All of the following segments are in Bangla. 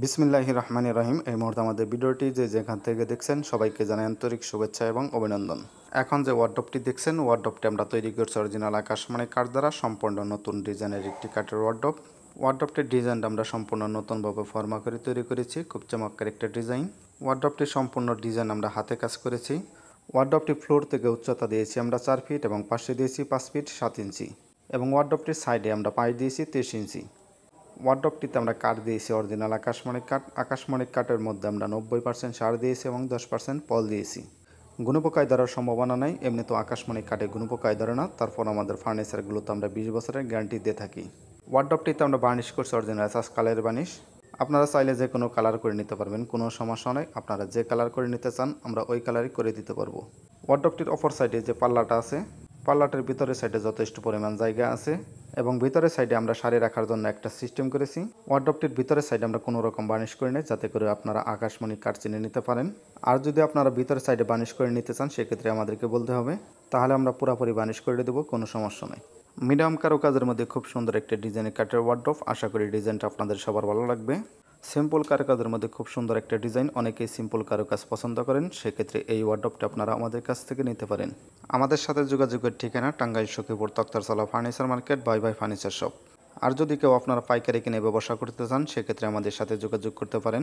বিসমিল্লাহ রহমান রহিম এই মুহূর্তে আমাদের ভিডিওটি যে যেখান থেকে দেখছেন সবাইকে জানাই আন্তরিক শুভেচ্ছা এবং অভিনন্দন এখন যে ওয়ার্ডপটি দেখছেন ওয়ার্ডপটি আমরা তৈরি করছি অরিজিনাল আকাশমানি কাঠ দ্বারা সম্পূর্ণ নতুন ডিজাইনের একটি কাঠের ওয়ার্ডপ ওয়ার্ডপটির ডিজাইনটা আমরা সম্পূর্ণ নতুনভাবে ফর্মা করে তৈরি করেছি খুব চমৎকার একটা ডিজাইন ওয়ার্ডপটির সম্পূর্ণ ডিজাইন আমরা হাতে কাজ করেছি ওয়ার্ডপটি ফ্লোর থেকে উচ্চতা দিয়েছি আমরা চার ফিট এবং পাশে দিয়েছি পাঁচ ফিট সাত ইঞ্চি এবং ওয়ার্ডপটির সাইডে আমরা পাই দিয়েছি তেইশ ইঞ্চি ওয়ার্ডকটিতে আমরা কাঠ দিয়েছি অরিজিনাল আকাশমণিক কাঠ আকাশমণিক কাঠের মধ্যে আমরা নব্বই পার্সেন্ট সার দিয়েছি এবং দশ পার্সেন্ট পল দিয়েছি গুণপোকায় ধরার সম্ভাবনা নাই এমনি তো আকাশমণিক কাঠে গুণপোকায় ধরে না তারপর আমাদের ফার্নিচারগুলোতে আমরা বিশ বছরের গ্যারান্টি দিয়ে থাকি ওয়ার্ডকটিতে আমরা বার্নিশ করছি অরিজিনাল সাস কালারের বার্নিশ আপনারা চাইলে যে কোনো কালার করে নিতে পারবেন কোনো সমস্যা নাই আপনারা যে কালার করে নিতে চান আমরা ওই কালারই করে দিতে পারবো ওয়ার্ডকটির অপর সাইডে যে পাল্লাটা আছে পাল্লাটার ভিতরের সাইডে যথেষ্ট পরিমাণ জায়গা আছে এবং ভিতরের সাইডে আমরা সারি রাখার জন্য একটা সিস্টেম করেছি ওয়ার্ডপটির ভিতরের সাইডে আমরা কোনো রকম বার্নিশ করি নেই যাতে করে আপনারা আকাশমণি কাঠ চিনে নিতে পারেন আর যদি আপনারা ভিতরের সাইডে বার্নিশ করে নিতে চান সেক্ষেত্রে আমাদেরকে বলতে হবে তাহলে আমরা পুরাপুরি বার্নিশ করে দেবো কোনো সমস্যা নেই মিডিয়াম কারো কাজের মধ্যে খুব সুন্দর একটা ডিজাইনের কাঠের ওয়ার্ডপ আশা করি ডিজাইনটা আপনাদের সবার ভালো লাগবে সিম্পল কারুকাজের মধ্যে খুব সুন্দর একটা ডিজাইন অনেকেই সিম্পল কারুকাজ পছন্দ করেন সেক্ষেত্রে এই ওয়ার্ডপটা আপনারা আমাদের কাছ থেকে নিতে পারেন আমাদের সাথে যোগাযোগের ঠিকানা Tangail Sakhipur Taktarchala furniture market buy buy furniture shop আর যদি কেউ আপনারা পাইকারি কিনে ব্যবসা করতে চান সেক্ষেত্রে আমাদের সাথে যোগাযোগ করতে পারেন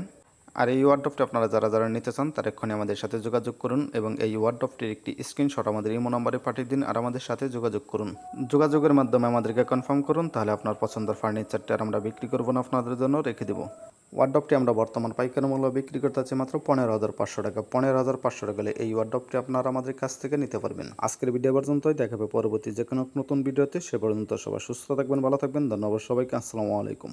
আর এই ওয়ার্ডপটি আপনারা যারা যারা নিতে চান তার এক্ষণে আমাদের সাথে যোগাযোগ করুন এবং এই ওয়ার্ডপটির একটি স্ক্রিনশট আমাদের ইমো নম্বরে পাঠিয়ে দিন আর আমাদের সাথে যোগাযোগ করুন যোগাযোগের মাধ্যমে আমাদেরকে কনফার্ম করুন তাহলে আপনার পছন্দের ফার্নিচারটা আমরা বিক্রি করব না আপনাদের জন্য রেখে দেবো ওয়ার্ডপটি আমরা বর্তমান পাইকারি মূল্য বিক্রি করতে আছি মাত্র পনেরো হাজার পাঁচশো টাকা পনেরো হাজার পাঁচশো টাকা হলে এই ওয়ার্ডপটি আপনারা আমাদের কাছ থেকে নিতে পারবেন আজকের ভিডিও পর্যন্তই দেখাবে পরবর্তী যে কোনো নতুন ভিডিওতে সে পর্যন্ত সবাই সুস্থ থাকবেন ভালো থাকবেন ধন্যবাদ সবাইকে আসসালামু আলাইকুম